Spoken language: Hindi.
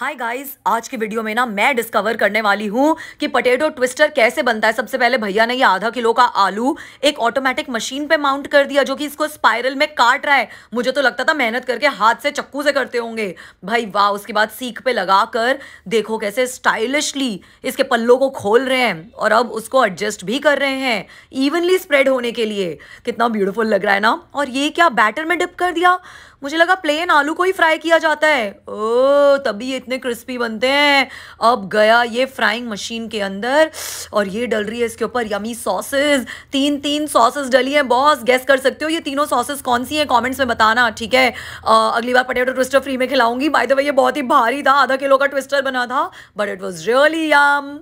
हाय गाइस आज की वीडियो में ना मैं डिस्कवर करने वाली हूँ कि पटेटो ट्विस्टर कैसे बनता है सबसे पहले भैया ने ये आधा किलो का आलू एक ऑटोमेटिक मशीन पे माउंट कर दिया जो कि इसको स्पाइरल में काट रहा है मुझे तो लगता था मेहनत करके हाथ से चक्कू से करते होंगे भाई वाह उसके बाद सीख पे लगा कर देखो कैसे स्टाइलिशली इसके पल्लों को खोल रहे हैं और अब उसको एडजस्ट भी कर रहे हैं इवनली स्प्रेड होने के लिए कितना ब्यूटिफुल लग रहा है ना और ये क्या बैटर में डिप कर दिया मुझे लगा प्लेन आलू को ही फ्राई किया जाता है ओ तभी इतने क्रिस्पी बनते हैं अब गया ये फ्राइंग मशीन के अंदर और ये डल रही है इसके ऊपर यमी सॉसेस तीन तीन सॉसेज डली हैं बॉस गैस कर सकते हो ये तीनों सॉसेज कौन सी हैं कमेंट्स में बताना ठीक है आ, अगली बार पटेटो ट्विस्टर फ्री में खिलाऊंगी बाय द वे ये बहुत ही भारी था आधा किलो का ट्विस्टर बना था but it was really Yama